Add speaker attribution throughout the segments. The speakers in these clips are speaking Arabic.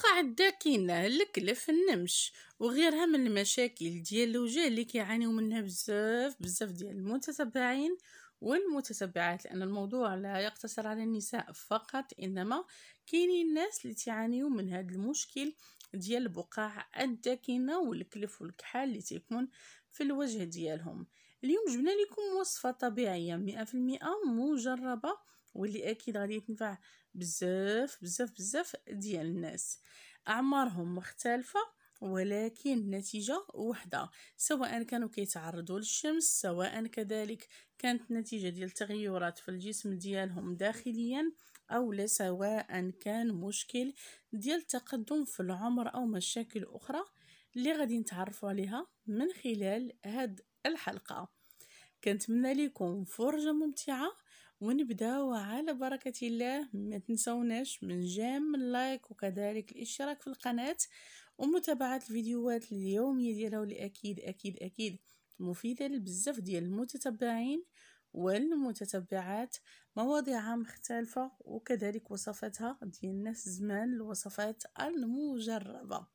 Speaker 1: الواقع الداكنة الكلف النمش وغيرها من المشاكل ديال الوجه اللي كيعانيو منها بزاف بزاف ديال المتتبعين والمتتبعات لان الموضوع لا يقتصر على النساء فقط انما كاينين الناس اللي تعانيو من هذا المشكل ديال البقع الداكنه والكلف والكحال اللي تيكون في الوجه ديالهم اليوم جبنا لكم وصفه طبيعيه 100% مجربه واللي اكيد غادي تنفع بزاف بزاف بزاف ديال الناس اعمارهم مختلفه ولكن النتيجة وحدة سواء كانوا كيتعرضوا للشمس سواء كذلك كانت نتيجة ديال تغيرات في الجسم ديالهم داخليا أو لا سواء كان مشكل ديال تقدم في العمر أو مشاكل أخرى اللي غادي نتعرفوا عليها من خلال هاد الحلقة كنتمنى لكم فرجة ممتعة ونبداو على بركة الله ما تنسوناش من جام اللايك وكذلك الاشتراك في القناة ومتابعة الفيديوهات اليومية ديالها واللي اكيد اكيد اكيد مفيدة لبزاف ديال المتتبعين والمتتبعات مواضيع مختلفة وكذلك وصفاتها ديال الناس زمان الوصفات المجربة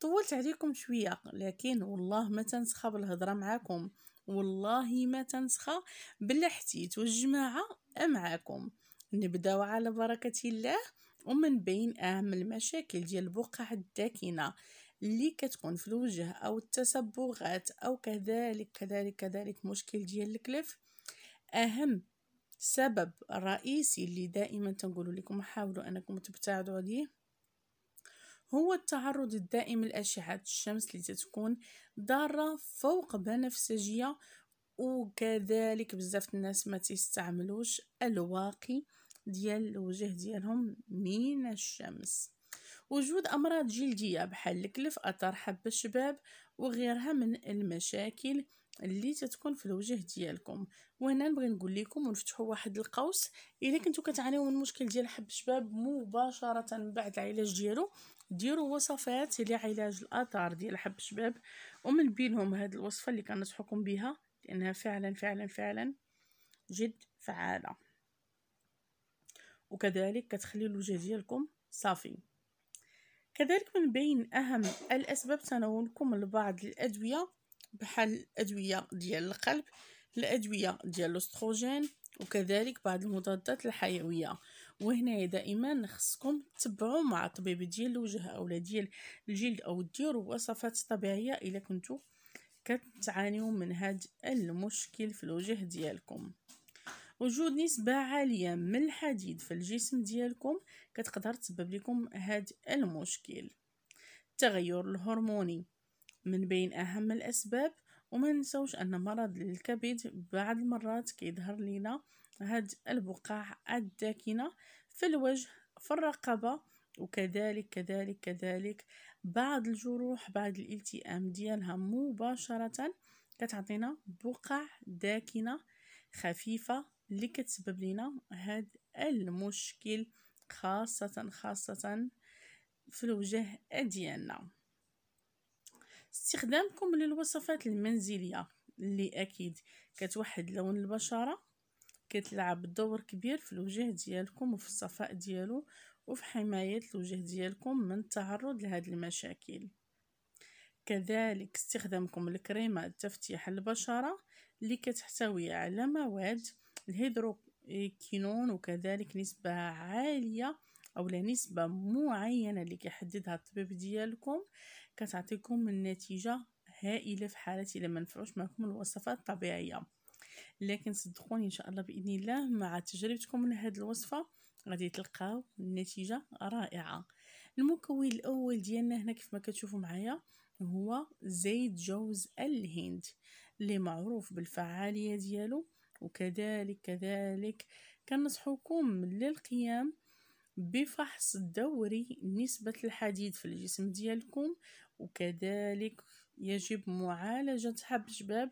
Speaker 1: طولت عليكم شوية لكن والله ما تنسخب الهضرة معاكم والله ما تنسخى بلا حتيت والجماعه معاكم نبداو على بركه الله ومن بين اهم المشاكل ديال البقع الداكنه اللي كتكون في الوجه او التصبغات او كذلك كذلك كذلك مشكل ديال الكلف اهم سبب رئيسي اللي دائما تنقول لكم حاولوا انكم تبتعدوا عليه هو التعرض الدائم لأشعة الشمس لتتكون ضارة فوق بنفسجية وكذلك بزاف الناس ما تستعملوش الواقي ديال الوجه ديالهم من الشمس وجود أمراض جلدية بحال الكلف اثار حب الشباب وغيرها من المشاكل اللي تتكون في الوجه ديالكم وهنا نبغي نقول لكم ونفتحوا واحد القوس الا كنتو كتعانيو من مشكل ديال حب الشباب مباشره من بعد العلاج ديالو ديروا وصفات لعلاج الاثار ديال حب الشباب ومن بينهم هذه الوصفه اللي كنصحكم بها لانها فعلا فعلا فعلا جد فعاله وكذلك كتخلي الوجه ديالكم صافي كذلك من بين أهم الأسباب تناولكم لبعض الأدوية بحال الادويه ديال القلب الادويه ديال الاستروجين وكذلك بعض المضادات الحيويه وهنا دائما خصكم تبعوا مع طبيب ديال الوجه اولا ديال الجلد او ديروا وصفات طبيعيه الا كنتو كتعانيو من هاد المشكل في الوجه ديالكم وجود نسبة عالية من الحديد في الجسم ديالكم كتقدر تسبب لكم هاد المشكل التغير الهرموني من بين أهم الأسباب وما ننسوش أن مرض الكبد بعض المرات كيظهر لينا هاد البقع الداكنة في الوجه في الرقبة وكذلك كذلك كذلك بعض الجروح بعد الالتئام ديالها مباشرة كتعطينا بقع داكنة خفيفة اللي كتسبب لنا هاد المشكل خاصة خاصة في الوجه ديالنا استخدامكم للوصفات المنزلية اللي أكيد كتوحد لون البشرة كتلعب دور كبير في الوجه ديالكم وفي الصفاء ديالو وفي حماية الوجه ديالكم من التعرض لهاد المشاكل كذلك استخدامكم لكريمة تفتيح البشرة اللي كتحتوي على مواد الهيدروكينون وكذلك نسبة عالية أو لنسبة معينة اللي كيحددها الطبيب ديالكم كتعطيكم النتيجة هائلة في حالة إلا ما نفعوش معكم الوصفات الطبيعية لكن صدقوني إن شاء الله بإذن الله مع تجربتكم هذه الوصفة غادي تلقاو نتيجة رائعة المكون الأول ديالنا هنا كيف ما كتشوفوا معايا هو زيت جوز الهند اللي معروف بالفعالية ديالو وكذلك كذلك كنصحوكم للقيام بفحص دوري نسبة الحديد في الجسم ديالكم وكذلك يجب معالجة حب الجباب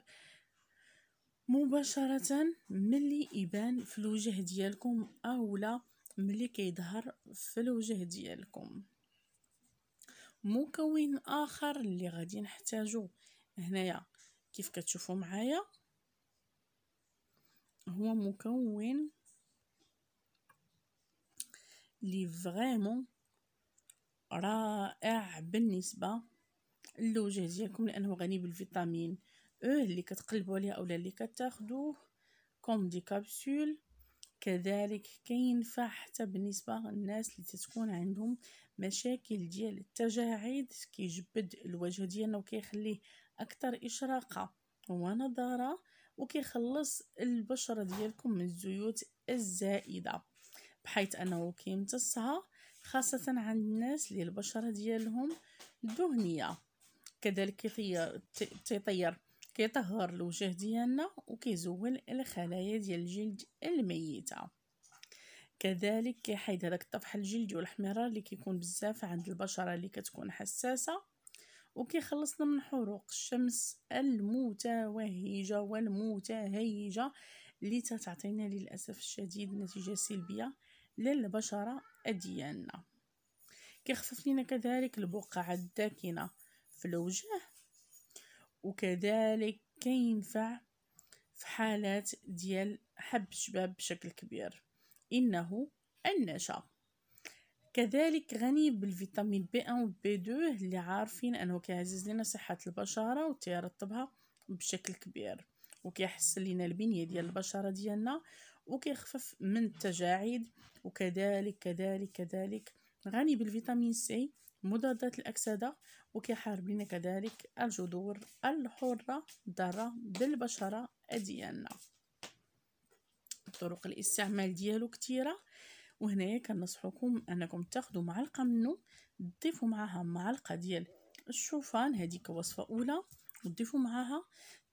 Speaker 1: مباشرة ملي يبان في الوجه ديالكم اولا ملي كيظهر في الوجه ديالكم مكون اخر اللي غادي نحتاجو هنايا كيف كتشوفوا معايا هو مكون لي فريمون رائع بالنسبه للوجه ديالكم لانه غني بالفيتامين او اللي كتقلبوا عليه اولا اللي كتاخذوه كوم دي كابسول كذلك كينفع حتى بالنسبه للناس اللي تتكون عندهم مشاكل ديال التجاعيد كيجبد الوجه ديالنا وكيخليه اكثر اشراقه ونضاره وكيخلص البشره ديالكم من الزيوت الزائده بحيث انه كيمتصها خاصة عند الناس اللي البشرة ديالهم دهنية كذلك كيطير كيطهر الوجه ديالنا وكيزول الخلايا ديال الجلد الميتة كذلك كيحيد هذاك الطفح الجلدي والحمرار اللي كيكون بزاف عند البشرة اللي كتكون حساسة وكيخلصنا من حروق الشمس المتوهجة والمتهيجة اللي تتعطينا للأسف الشديد نتيجة سلبية للبشرة ديالنا كيخفف لينا كذلك البقع الداكنة في الوجه وكذلك كينفع في حالات ديال حب شباب بشكل كبير إنه النشا كذلك غني بالفيتامين بي 1 و بي 2 اللي عارفين انه كيعزز لنا صحه البشره وتيرطبها بشكل كبير وكيحسن لنا البنيه ديال البشره ديالنا وكيخفف من التجاعيد وكذلك كذلك كذلك غني بالفيتامين سي مضادات الأكسدة وكيحارب لنا كذلك الجذور الحرة الضارة بالبشرة ديالنا طرق الاستعمال ديالو كتيرة وهنايا كنصحكم انكم تاخذوا معلقه منه تضيفوا معها معلقه ديال الشوفان هذيك وصفه اولى وتضيفوا معها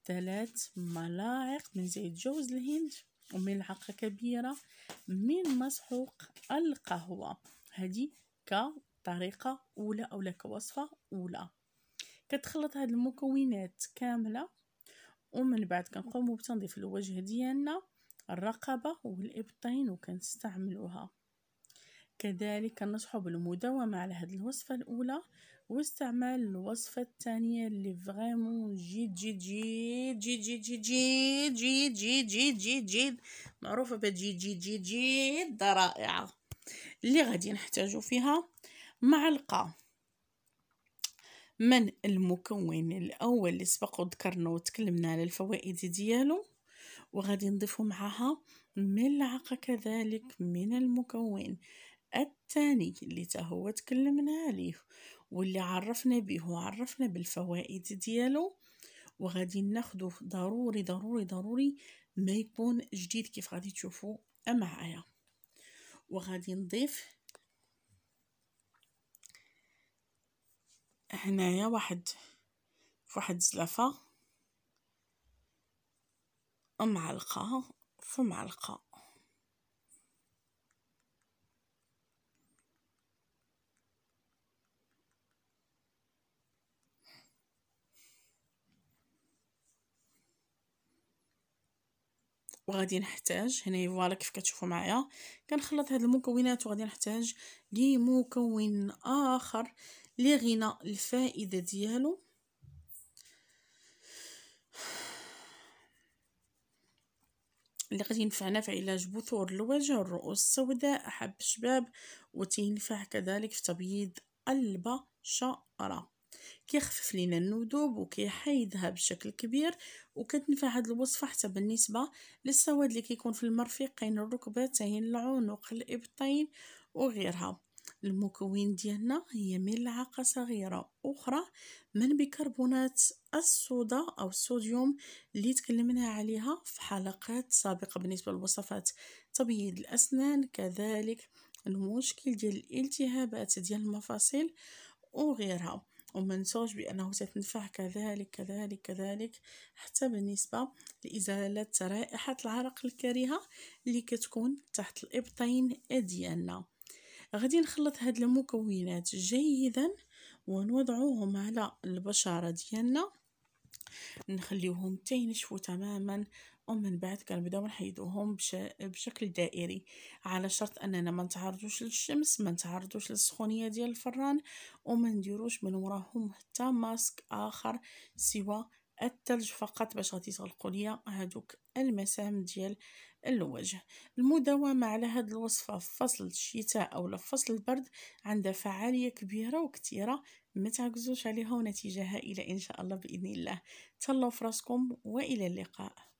Speaker 1: ثلاث ملاعق من زيت جوز الهند وملعقة كبيرة من مسحوق القهوة هذه كطريقة أولى أو كوصفة أولى كتخلط هاد المكونات كاملة ومن بعد كنقومو بتنظيف الوجه ديالنا الرقبة والإبطين وكنستعملوها كذلك كنصحو بالمداومة على هاد الوصفة الأولى واستعمل الوصفة الثانية اللي فريمون جيد جيد جيد جيد جيد جيد جيد جيد جيد جيد جيد جيد معروفة بجيد جيد جيد جيد رائعة اللي غادي نحتاجو فيها معلقة من المكون الأول اللي سبق وذكرنا وتكلمنا على الفوائد ديالو وغادي نضيفو معها ملعقة كذلك من المكون الثاني اللي تهو تكلمنا عليه واللي عرفنا به وعرفنا بالفوائد ديالو وغادي ناخدو ضروري ضروري ضروري ما يكون جديد كيف غادي تشوفوا معايا وغادي نضيف هنايا واحد فواحد زلافه معلقه فمعلقه وغادي نحتاج هنا فوالا كيف كتشوفوا معايا كنخلط هاد المكونات وغادي نحتاج لمكون اخر لي غنى الفائده ديالو اللي غادي ينفعنا في علاج بثور الوجه والرؤوس السوداء حب الشباب وتنفع كذلك في تبييض البشره كيخفف لينا الندوب وكيحيدها بشكل كبير وكتنفع هاد الوصفه حتى بالنسبه للسواد اللي كيكون في المرفقين الركبتين العنق الابطين وغيرها المكون ديالنا هي ملعقه صغيره اخرى من بيكربونات الصودا او الصوديوم اللي تكلمنا عليها في حلقات سابقه بالنسبه لوصفات تبييض الاسنان كذلك المشكل ديال الالتهابات ديال المفاصل وغيرها وما نسوش بأنه ستنفع كذلك كذلك كذلك حتى بالنسبة لإزالة رائحة العرق الكريهة اللي كتكون تحت الإبطين ديالنا غادي نخلط هاد المكونات جيدا ونوضعوهم على البشرة ديالنا نخليوهم تينشفوا تماما ومن بعد كان بداو نحيدوهم بش... بشكل دائري على شرط اننا ما نتعرضوش للشمس ما نتعرضوش للسخونيه ديال الفران وما نديروش من وراهم حتى ماسك اخر سوى الثلج فقط باش غادي تغلقوا ليا هادوك المسام ديال الوجه المداومه على هاد الوصفه في فصل الشتاء او فصل البرد عندها فعاليه كبيره وكثيره ما تعكزوش عليها ونتيجه هائله ان شاء الله باذن الله تهلاو فراسكم والى اللقاء